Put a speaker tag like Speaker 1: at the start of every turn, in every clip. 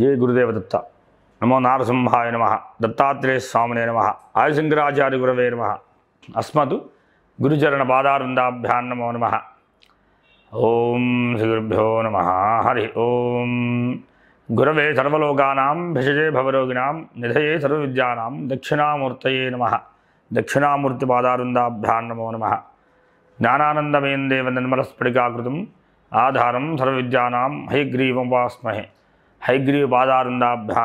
Speaker 1: జయ గురుదేవ దత్త నమో నారసింహాయ నమ దత్తాత్రేయ స్వామినే నమ ఆదిశంకరాచార్య గురవే నమ అస్మత్ గురుచరణ పాదారందాభ్యాన్ నమో నమ ఓం శ్రీ గురుభ్యో నమ హరి ఓం గురవే సర్వలోకానాం భిషజే భవరోగిణాం నిధయే సర్వ సర్వవిద్యానాం దక్షిణామూర్తయే నమ దక్షిణామూర్తి పాదారుందాభ్యాన్ నమో నమ జ్ఞానానందమయం దేవ నిర్మలస్ఫటికాకృతం ఆధారం సర్వవిద్యానాం హయగ్రీవం వాస్మహే హైగ్రీవ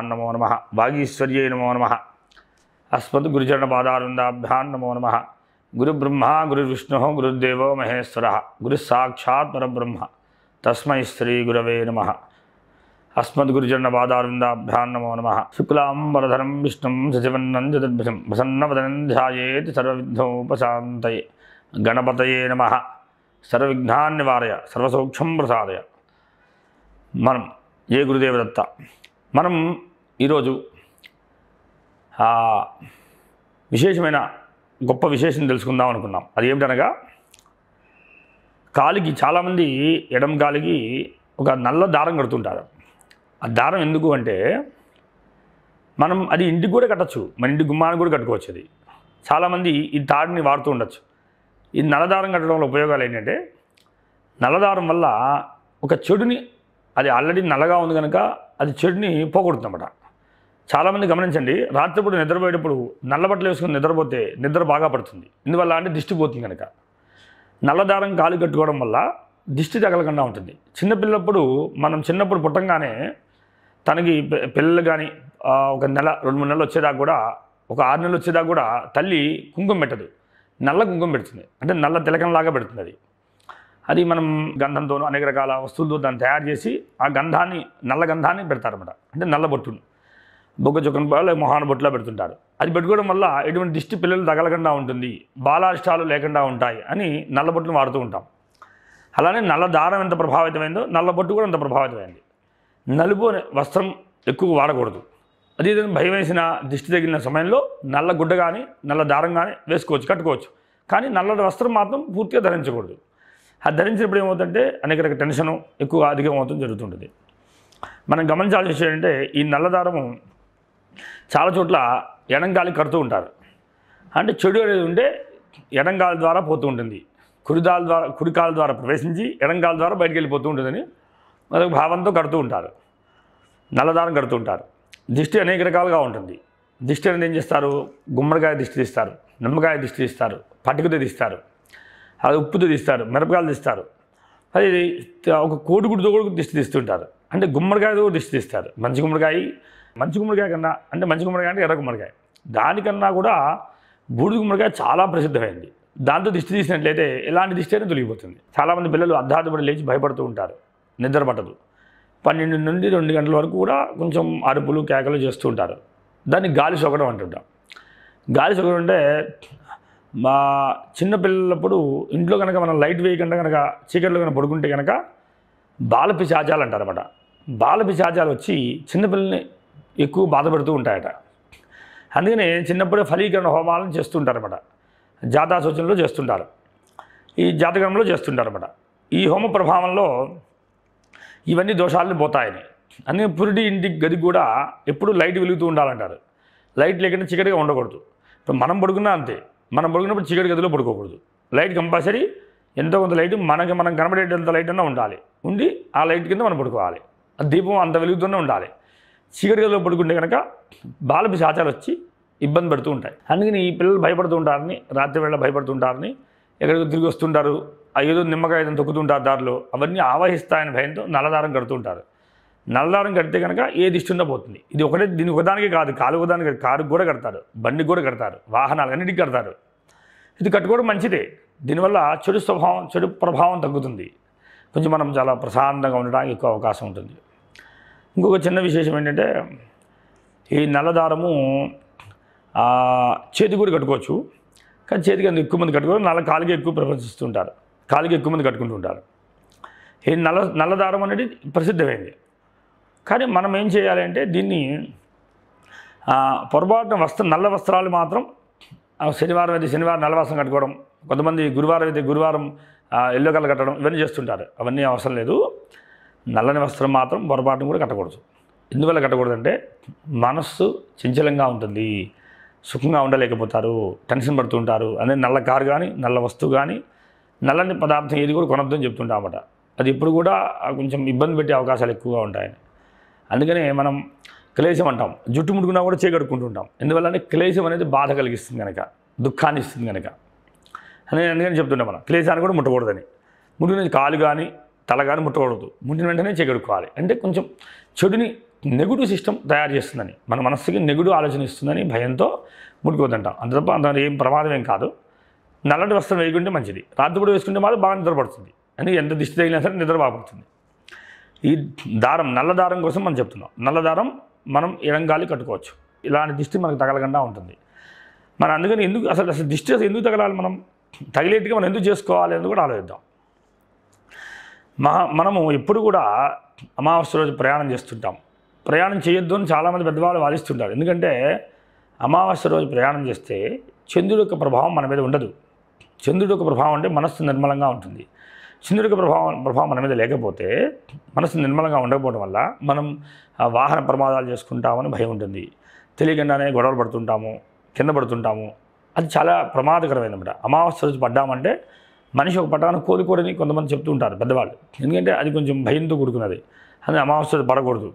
Speaker 1: నమో నమ వాగీశ్వర్యే నమో నమ అస్మద్ గురుచరణ పాదారుందాభ్యాన్ నమో నమ గురుబ్రహ్మ గురుర్విష్ణు గురుర్దేవో మహేశ్వర గురుసాక్షాత్ పరబ్రహ్మ తస్మై శ్రీ గురవే నమ అస్మద్ గురుచరణ పాదారుందాభ్యాన్ నమో నమ శుక్లాంబరధరం విష్ణు సచివన్నం చతుర్భుజం ప్రసన్నవదనం ధ్యాయేతి సర్వవిధోపశాంతయ గణపతయే నమ సర్వవిఘ్నాన్ని వారయ సర్వసూక్ష్మం ప్రసాదయ మనం ఏ గురుదేవదత్త మనం ఈరోజు విశేషమైన గొప్ప విశేషం తెలుసుకుందాం అనుకున్నాం అది ఏమిటనగా కాలికి చాలామంది ఎడం కాలికి ఒక నల్ల దారం కడుతుంటారు ఆ దారం ఎందుకు అంటే మనం అది ఇంటికి కూడా కట్టచ్చు మన ఇంటి గుమ్మాన్ని కూడా కట్టుకోవచ్చు అది చాలామంది ఈ తాడుని వాడుతూ ఉండొచ్చు ఈ నల్లదారం కట్టడం వల్ల ఉపయోగాలు ఏంటంటే నల్లదారం వల్ల ఒక చెడుని అది ఆల్రెడీ నల్లగా ఉంది కనుక అది చెడుని పోగొడుతుందన్నమాట చాలామంది గమనించండి రాత్రిపూట నిద్రపోయేటప్పుడు నల్ల బట్టలు వేసుకుని నిద్రపోతే నిద్ర బాగా పడుతుంది ఇందువల్ల అంటే దిష్టి పోతుంది కనుక నల్లదారం కాలు కట్టుకోవడం వల్ల దిష్టి తగలకుండా ఉంటుంది చిన్నపిల్లప్పుడు మనం చిన్నప్పుడు పుట్టంగానే తనకి పిల్లలు కానీ ఒక నెల రెండు మూడు నెలలు వచ్చేదాకా కూడా ఒక ఆరు నెలలు వచ్చేదాకా కూడా తల్లి కుంకుమ పెట్టదు నల్ల కుంకుమ పెడుతుంది అంటే నల్ల తిలకంలాగా పెడుతుంది అది అది మనం గంధంతోనూ అనేక రకాల వస్తువులతో దాన్ని తయారు చేసి ఆ గంధాన్ని నల్ల గంధాన్ని పెడతారన్నమాట అంటే నల్ల బొట్టును బొగ్గ చుక్కను లేదా మొహాన బొట్టులో పెడుతుంటారు అది పెట్టుకోవడం వల్ల ఎటువంటి దిష్టి పిల్లలు తగలకుండా ఉంటుంది బాలాష్టాలు లేకుండా ఉంటాయి అని నల్ల బొట్టును వాడుతూ ఉంటాం అలానే నల్ల దారం ఎంత ప్రభావితమైందో నల్ల బొట్టు కూడా అంత ప్రభావితమైంది నలుపు వస్త్రం ఎక్కువ వాడకూడదు అదే భయం వేసిన దిష్టి తగిలిన సమయంలో నల్ల గుడ్డ కానీ నల్ల దారం కానీ వేసుకోవచ్చు కట్టుకోవచ్చు కానీ నల్ల వస్త్రం మాత్రం పూర్తిగా ధరించకూడదు అది ధరించినప్పుడు ఏమవుతుందంటే అనేక రకాల టెన్షను ఎక్కువ అధికమవుతుంది జరుగుతుంటుంది మనం గమనించాల్సిన విషయం ఏంటంటే ఈ నల్లదారము చాలా చోట్ల ఎడంగాలి కడుతూ ఉంటారు అంటే చెడు అనేది ఉంటే ఎడంగాలి ద్వారా పోతూ ఉంటుంది కురిదాల ద్వారా కుడికాల ద్వారా ప్రవేశించి ఎడంగాల ద్వారా బయటికి వెళ్ళిపోతూ ఉంటుందని అదొక భావంతో కడుతూ ఉంటారు నల్లదారం కడుతూ ఉంటారు దిష్టి అనేక రకాలుగా ఉంటుంది దిష్టి అనేది ఏం చేస్తారు గుమ్మడికాయ దిష్టి తీస్తారు నిమ్మకాయ దిష్టి తీస్తారు పట్టుకతో తీస్తారు అది ఉప్పుతో తీస్తారు మిరపకాయలు తీస్తారు అది ఒక కోడిగుడితో కూడా దిష్టి తీస్తుంటారు అంటే గుమ్మడికాయతో కూడా దిష్టి తీస్తారు మంచి గుమ్మడికాయ మంచి గుమ్మడికాయ కన్నా అంటే మంచి గుమ్మడికాయ అంటే ఎర్ర గుమ్మడికాయ దానికన్నా కూడా బూడిద గుమ్మడికాయ చాలా ప్రసిద్ధమైంది దాంతో దిష్టి తీసినట్లయితే ఎలాంటి దిష్టి అయినా తొలగిపోతుంది చాలామంది పిల్లలు అర్ధార్థపడి లేచి భయపడుతూ ఉంటారు నిద్ర పట్టదు పన్నెండు నుండి రెండు గంటల వరకు కూడా కొంచెం అరుపులు కేకలు చేస్తూ ఉంటారు దాన్ని గాలి సోకడం అంటుంటాం గాలి సోకడం అంటే మా చిన్నపిల్లలప్పుడు ఇంట్లో కనుక మనం లైట్ వేయకుండా కనుక చీకట్లో కనుక పడుకుంటే కనుక బాలపిశాచాలు అంటారన్నమాట బాలపిశాచాలు వచ్చి చిన్నపిల్లల్ని ఎక్కువ బాధపడుతూ ఉంటాయట అందుకనే చిన్నప్పుడే ఫలీకరణ హోమాలను చేస్తుంటారన్నమాట జాతా సూచనలు చేస్తుంటారు ఈ జాతకంలో చేస్తుంటారన్నమాట ఈ హోమ ప్రభావంలో ఇవన్నీ దోషాలను పోతాయని అందుకే పురిటి ఇంటి గది కూడా ఎప్పుడు లైట్ వెలుగుతూ ఉండాలంటారు లైట్ లేకుండా చీకటిగా ఉండకూడదు ఇప్పుడు మనం పడుకున్నా అంతే మనం పడుకున్నప్పుడు చీకటి గదిలో పడుకోకూడదు లైట్ కంపల్సరీ ఎంతో కొంత లైట్ మనకి మనం కనబడేటంత లైట్ అన్నా ఉండాలి ఉండి ఆ లైట్ కింద మనం పడుకోవాలి ఆ దీపం అంత వెలుగుతూనే ఉండాలి చీకటి గదిలో పడుకుంటే కనుక బాలపి శాచాలు వచ్చి ఇబ్బంది పడుతూ ఉంటాయి అందుకని ఈ పిల్లలు భయపడుతూ ఉంటారని రాత్రి వేళ భయపడుతూ ఉంటారని ఎక్కడికి తిరిగి వస్తుంటారు ఏదో నిమ్మకాయ తొక్కుతుంటారు దారిలో అవన్నీ ఆవహిస్తాయని భయంతో నల్లదారం కడుతుంటారు నల్లదారం కడితే కనుక ఏ దిష్టి పోతుంది ఇది ఒకటే దీని ఒకదానికి కాదు కాలు ఒకదానికి కారు కూడా కడతారు బండికి కూడా కడతారు వాహనాలు అన్నిటికి కడతారు ఇది కట్టుకోవడం మంచిదే దీనివల్ల చెడు స్వభావం చెడు ప్రభావం తగ్గుతుంది కొంచెం మనం చాలా ప్రశాంతంగా ఉండడానికి ఎక్కువ అవకాశం ఉంటుంది ఇంకొక చిన్న విశేషం ఏంటంటే ఈ నల్లదారము చేతి కూడా కట్టుకోవచ్చు కానీ చేతికి అంత ఎక్కువ మంది కట్టుకోవచ్చు నల్ల కాలుకి ఎక్కువ ప్రపంచిస్తుంటారు కాలుకి ఎక్కువ మంది కట్టుకుంటుంటారు ఈ నల్ల నల్లదారం అనేది ప్రసిద్ధమైంది కానీ మనం ఏం చేయాలంటే దీన్ని పొరపాటున వస్త్ర నల్ల వస్త్రాలు మాత్రం శనివారం అయితే శనివారం నల్ల వస్త్రం కట్టుకోవడం కొంతమంది గురువారం అయితే గురువారం ఎల్లో కలర్ కట్టడం ఇవన్నీ చేస్తుంటారు అవన్నీ అవసరం లేదు నల్లని వస్త్రం మాత్రం పొరపాటును కూడా కట్టకూడదు ఎందువల్ల కట్టకూడదంటే మనస్సు చంచలంగా ఉంటుంది సుఖంగా ఉండలేకపోతారు టెన్షన్ పడుతుంటారు అనేది అదే నల్ల కారు కానీ నల్ల వస్తువు కానీ నల్లని పదార్థం ఏది కూడా కొనొద్దని చెప్తుంటామట అది ఇప్పుడు కూడా కొంచెం ఇబ్బంది పెట్టే అవకాశాలు ఎక్కువగా ఉంటాయని అందుకనే మనం క్లేశం అంటాం జుట్టు ముట్టుకున్నా కూడా చేకడుకుంటుంటాం ఎందువల్ల అంటే క్లేశం అనేది బాధ కలిగిస్తుంది కనుక దుఃఖాన్ని ఇస్తుంది కనుక అని అందుకని చెప్తుంటాం మనం క్లేశాన్ని కూడా ముట్టకూడదని ముట్టుకునే కాలు కానీ తల కానీ ముట్టకూడదు ముట్టిన వెంటనే చేకడుకోవాలి అంటే కొంచెం చెడుని నెగుడు సిస్టమ్ తయారు చేస్తుందని మన మనస్సుకి నెగుడు ఆలోచన ఇస్తుందని భయంతో ముట్టుకోదంటాం అంత తప్ప అంత ఏం ప్రమాదం ఏం కాదు నల్లటి వస్త్రం వేయకుంటే మంచిది రాత్రిపూట వేసుకుంటే మాత్రం బాగా నిద్రపడుతుంది అని ఎంత దిష్టి తగిలినా సరే నిద్ర బాగుపడుతుంది ఈ దారం నల్ల దారం కోసం మనం చెప్తున్నాం నల్ల దారం మనం ఇరంగాలి కట్టుకోవచ్చు ఇలాంటి దిష్టి మనకు తగలకుండా ఉంటుంది మన అందుకని ఎందుకు అసలు అసలు దిష్టి ఎందుకు తగలాలి మనం తగిలేట్టుగా మనం ఎందుకు చేసుకోవాలి అని కూడా ఆలోచిద్దాం మహా మనము ఎప్పుడు కూడా అమావాస్య రోజు ప్రయాణం చేస్తుంటాం ప్రయాణం చేయొద్దు అని చాలామంది పెద్దవాళ్ళు వాదిస్తుంటారు ఎందుకంటే అమావాస్య రోజు ప్రయాణం చేస్తే చంద్రుడి యొక్క ప్రభావం మన మీద ఉండదు చంద్రుడి యొక్క ప్రభావం అంటే మనస్సు నిర్మలంగా ఉంటుంది చంద్రుడికి ప్రభావం ప్రభావం మన మీద లేకపోతే మనసు నిర్మలంగా ఉండకపోవడం వల్ల మనం వాహన ప్రమాదాలు చేసుకుంటామని భయం ఉంటుంది తెలియకుండానే గొడవలు పడుతుంటాము కింద పడుతుంటాము అది చాలా ప్రమాదకరమైనమాట అమావాస్య రోజు పడ్డామంటే మనిషి ఒక పట్టాన కోలుకోరని కొంతమంది చెప్తూ ఉంటారు పెద్దవాళ్ళు ఎందుకంటే అది కొంచెం భయంతో కూడుకున్నది అది అమావాస్య రోజు పడకూడదు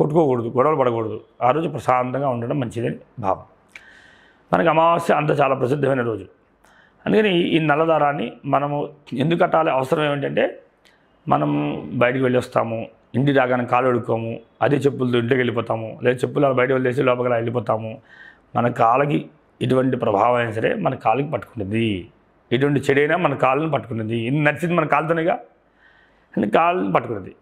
Speaker 1: కొట్టుకోకూడదు గొడవలు పడకూడదు ఆ రోజు ప్రశాంతంగా ఉండడం మంచిదని భావం మనకి అమావాస్య అంత చాలా ప్రసిద్ధమైన రోజు అందుకని ఈ నల్లదారాన్ని మనము ఎందుకు కట్టాలి అవసరం ఏమిటంటే మనం బయటకు వెళ్ళి వస్తాము ఇంటి రాగానే కాలు అడుక్కోము అదే చెప్పులతో ఇంటికి వెళ్ళిపోతాము లేదా చెప్పులు బయట వదిలేసి లోపల వెళ్ళిపోతాము మన కాళ్ళకి ఎటువంటి ప్రభావం అయినా సరే మన కాలుకి పట్టుకున్నది ఎటువంటి చెడైనా మన కాళ్ళని పట్టుకున్నది నచ్చింది మన కాలుతోనేగా అని కాళ్ళని పట్టుకున్నది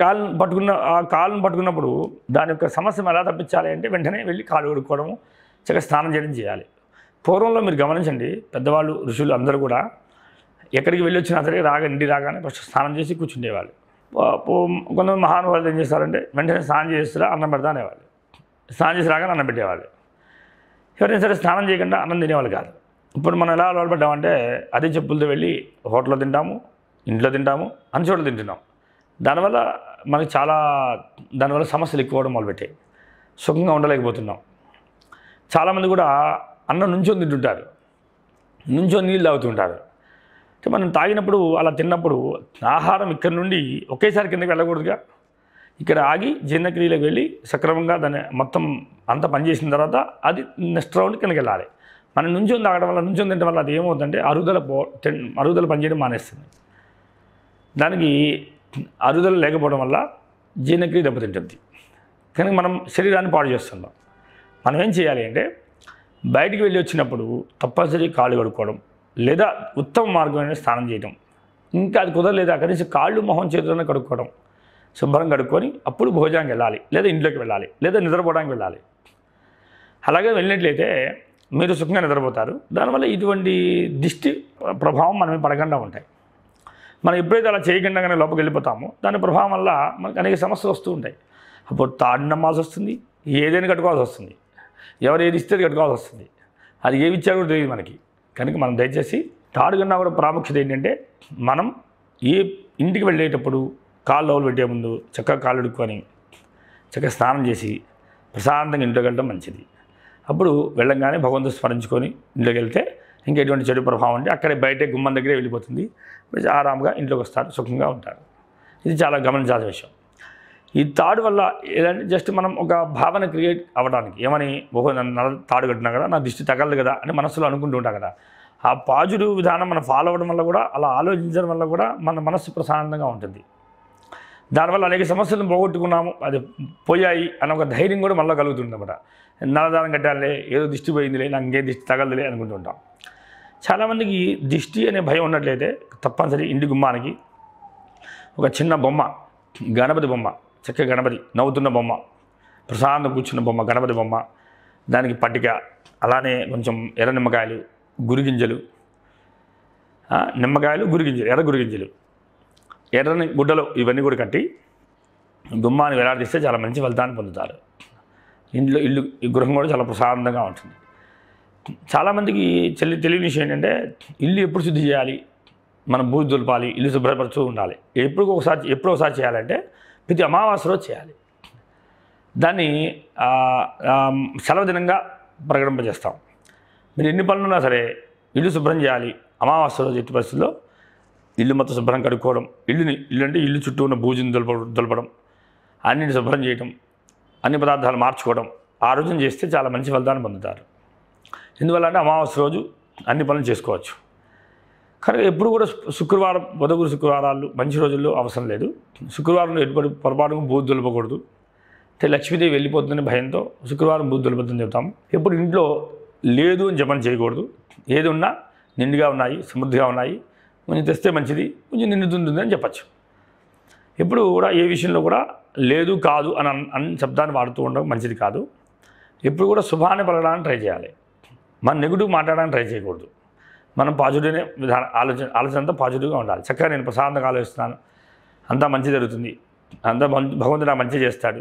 Speaker 1: కాళ్ళని పట్టుకున్న ఆ కాళ్ళను పట్టుకున్నప్పుడు దాని యొక్క సమస్య ఎలా తప్పించాలి అంటే వెంటనే వెళ్ళి కాలు ఉడుకోవడము చక్కగా స్నానం చేయడం చేయాలి పూర్వంలో మీరు గమనించండి పెద్దవాళ్ళు ఋషులు అందరూ కూడా ఎక్కడికి వెళ్ళి వచ్చినా సరే రాగా నిండి రాగానే ఫస్ట్ స్నానం చేసి కూర్చుండేవాళ్ళు కొంతమంది మహానుభావులు ఏం చేస్తారంటే వెంటనే స్నానం చేస్తారా అన్నం పెడతా అనేవాళ్ళు స్నానం చేసి రాగానే అన్నం పెట్టేవాళ్ళు ఎవరైనా సరే స్నానం చేయకుండా అన్నం తినేవాళ్ళు కాదు ఇప్పుడు మనం ఎలా అలవాటు పడ్డామంటే అదే చెప్పులతో వెళ్ళి హోటల్లో తింటాము ఇంట్లో తింటాము అన్ని చోట్ల తింటున్నాం దానివల్ల మనకి చాలా దానివల్ల సమస్యలు ఎక్కువ అవ్వడం మొదలుపెట్టాయి సుఖంగా ఉండలేకపోతున్నాం చాలామంది కూడా అన్నం నుంచో తింటుంటారు నుంచో నీళ్ళు తాగుతుంటారు అంటే మనం తాగినప్పుడు అలా తిన్నప్పుడు ఆహారం ఇక్కడ నుండి ఒకేసారి కిందకి వెళ్ళకూడదుగా ఇక్కడ ఆగి జీర్ణక్రియలోకి వెళ్ళి సక్రమంగా దాన్ని మొత్తం అంతా పనిచేసిన తర్వాత అది నెక్స్ట్ రౌండ్ కిందకి వెళ్ళాలి మనం నుంచొని తాగడం వల్ల నుంచొని తింటే వల్ల అది ఏమవుతుందంటే అరుగుదల పో అరుదల పనిచేయడం మానేస్తుంది దానికి అరుగుదల లేకపోవడం వల్ల జీర్ణక్రియ దెబ్బతింటుంది కానీ మనం శరీరాన్ని పాడు చేస్తున్నాం మనం ఏం చేయాలి అంటే బయటికి వెళ్ళి వచ్చినప్పుడు తప్పనిసరి కాళ్ళు కడుక్కోవడం లేదా ఉత్తమ మార్గమైన స్నానం చేయడం ఇంకా అది కుదరలేదు అక్కడి నుంచి కాళ్ళు మొహం చేతులను కడుక్కోవడం శుభ్రంగా కడుక్కొని అప్పుడు భోజనానికి వెళ్ళాలి లేదా ఇంట్లోకి వెళ్ళాలి లేదా నిద్రపోవడానికి వెళ్ళాలి అలాగే వెళ్ళినట్లయితే మీరు సుఖంగా నిద్రపోతారు దానివల్ల ఇటువంటి దిష్టి ప్రభావం మనమే పడకుండా ఉంటాయి మనం ఎప్పుడైతే అలా చేయకుండా కానీ లోపలికి వెళ్ళిపోతామో దాని ప్రభావం వల్ల మనకు అనేక సమస్యలు వస్తూ ఉంటాయి అప్పుడు తాడు నమ్మాల్సి వస్తుంది ఏదైనా కట్టుకోవాల్సి వస్తుంది ఎవరు ఏది ఇస్తే కట్టుకోవాల్సి వస్తుంది అది ఏమి ఇచ్చారో తెలియదు మనకి కనుక మనం దయచేసి తాడు కన్నా కూడా ప్రాముఖ్యత ఏంటంటే మనం ఏ ఇంటికి వెళ్ళేటప్పుడు కాళ్ళు లోవలు పెట్టే ముందు చక్కగా కాళ్ళు ఉడుక్కొని చక్కగా స్నానం చేసి ప్రశాంతంగా ఇంట్లోకి వెళ్ళడం మంచిది అప్పుడు వెళ్ళంగానే భగవంతుడు స్మరించుకొని ఇంట్లోకి వెళ్తే ఇంకా ఎటువంటి చెడు ప్రభావం అంటే అక్కడే బయటే గుమ్మం దగ్గరే వెళ్ళిపోతుంది ఆరాముగా ఇంట్లోకి వస్తారు సుఖంగా ఉంటారు ఇది చాలా గమనించాల్సిన విషయం ఈ తాడు వల్ల ఏదంటే జస్ట్ మనం ఒక భావన క్రియేట్ అవ్వడానికి ఏమని ఓహో నన్ను తాడు కట్టినా కదా నా దిష్టి తగలదు కదా అని మనసులో అనుకుంటూ ఉంటాం కదా ఆ పాజిటివ్ విధానం మనం ఫాలో అవ్వడం వల్ల కూడా అలా ఆలోచించడం వల్ల కూడా మన మనస్సు ప్రశాంతంగా ఉంటుంది దానివల్ల అనేక సమస్యలను పోగొట్టుకున్నాము అది పోయాయి అని ఒక ధైర్యం కూడా మళ్ళీ కలుగుతుంది అనమాట నలదానం కట్టాలే ఏదో దిష్టి పోయిందిలే నాకు ఇంకే దిష్టి తగలదులే ఉంటాం చాలామందికి దిష్టి అనే భయం ఉన్నట్లయితే తప్పనిసరి ఇంటి గుమ్మానికి ఒక చిన్న బొమ్మ గణపతి బొమ్మ చక్క గణపతి నవ్వుతున్న బొమ్మ ప్రశాంతం కూర్చున్న బొమ్మ గణపతి బొమ్మ దానికి పట్టిక అలానే కొంచెం ఎర్ర నిమ్మకాయలు గురిగింజలు నిమ్మకాయలు గురిగింజలు ఎర్ర గురిగింజలు ఎర్రని గుడ్డలు ఇవన్నీ కూడా కట్టి గుమ్మాన్ని వేలాడదీస్తే చాలా మంచి ఫలితాన్ని పొందుతారు ఇంట్లో ఇల్లు ఈ గృహం కూడా చాలా ప్రశాంతంగా ఉంటుంది చాలామందికి చెల్లి తెలియని విషయం ఏంటంటే ఇల్లు ఎప్పుడు శుద్ధి చేయాలి మనం భూమి దులపాలి ఇల్లు శుభ్రపరచూ ఉండాలి ఎప్పుడు ఒకసారి ఎప్పుడు ఒకసారి చేయాలంటే ప్రతి అమావాస్య రోజు చేయాలి దాన్ని సెలవు దినంగా ప్రకటింపజేస్తాం మీరు ఎన్ని పనులు ఉన్నా సరే ఇల్లు శుభ్రం చేయాలి అమావాస్య రోజు ఎట్టి పరిస్థితుల్లో ఇల్లు మొత్తం శుభ్రం కడుక్కోవడం ఇల్లుని ఇల్లు అంటే ఇల్లు చుట్టూ ఉన్న భూజిని దొలప దొలపడం అన్నింటిని శుభ్రం చేయడం అన్ని పదార్థాలు మార్చుకోవడం ఆ రోజున చేస్తే చాలా మంచి ఫలితాన్ని పొందుతారు ఎందువల్ల అంటే అమావాస్య రోజు అన్ని పనులు చేసుకోవచ్చు కనుక ఎప్పుడు కూడా శుక్రవారం బుధగురు శుక్రవారాలు మంచి రోజుల్లో అవసరం లేదు శుక్రవారం ఎటువంటి పొరపాటుకు బూత్ దొలపకూడదు అంటే లక్ష్మీదేవి వెళ్ళిపోతుందని భయంతో శుక్రవారం బూత్ దొలుపుతుందని చెప్తాము ఎప్పుడు ఇంట్లో లేదు అని జపం చేయకూడదు ఏది ఉన్నా నిండుగా ఉన్నాయి సమృద్ధిగా ఉన్నాయి కొంచెం తెస్తే మంచిది కొంచెం నిండుతుంటుంది అని చెప్పచ్చు ఎప్పుడు కూడా ఏ విషయంలో కూడా లేదు కాదు అని అన్ శబ్దాన్ని వాడుతూ ఉండడం మంచిది కాదు ఎప్పుడు కూడా శుభాన్ని పలగడానికి ట్రై చేయాలి మన నెగిటివ్ మాట్లాడడానికి ట్రై చేయకూడదు మనం పాజిటివ్నే విధాన ఆలోచన ఆలోచన అంతా పాజిటివ్గా ఉండాలి చక్కగా నేను ప్రశాంతంగా ఆలోచిస్తున్నాను అంతా మంచి జరుగుతుంది అంతా భగవంతుడు నా మంచి చేస్తాడు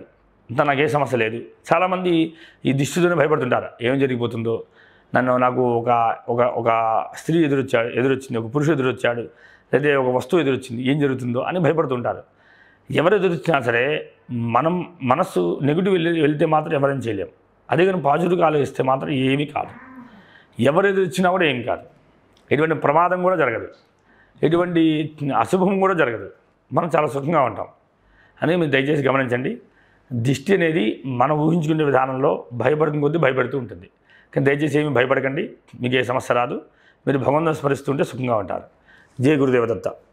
Speaker 1: అంతా నాకే సమస్య లేదు చాలామంది ఈ దిష్టితోనే భయపడుతుంటారు ఏం జరిగిపోతుందో నన్ను నాకు ఒక ఒక ఒక స్త్రీ ఎదురొచ్చాడు ఎదురొచ్చింది ఒక పురుషుడు ఎదురొచ్చాడు లేదా ఒక వస్తువు ఎదురొచ్చింది ఏం జరుగుతుందో అని భయపడుతుంటారు ఎవరు ఎదురొచ్చినా సరే మనం మనస్సు నెగిటివ్ వెళ్ళి వెళ్తే మాత్రం ఎవరైనా చేయలేము అదే కానీ పాజిటివ్గా ఆలోచిస్తే మాత్రం ఏమీ కాదు ఎవరు ఎదురొచ్చినా కూడా ఏం కాదు ఎటువంటి ప్రమాదం కూడా జరగదు ఎటువంటి అశుభం కూడా జరగదు మనం చాలా సుఖంగా ఉంటాం అనేది మీరు దయచేసి గమనించండి దిష్టి అనేది మనం ఊహించుకునే విధానంలో భయపడుతున్న కొద్దీ భయపడుతూ ఉంటుంది కానీ దయచేసి ఏమి భయపడకండి మీకు ఏ సమస్య రాదు మీరు భగవంతుని స్మరిస్తుంటే సుఖంగా ఉంటారు జయ గురుదేవదత్త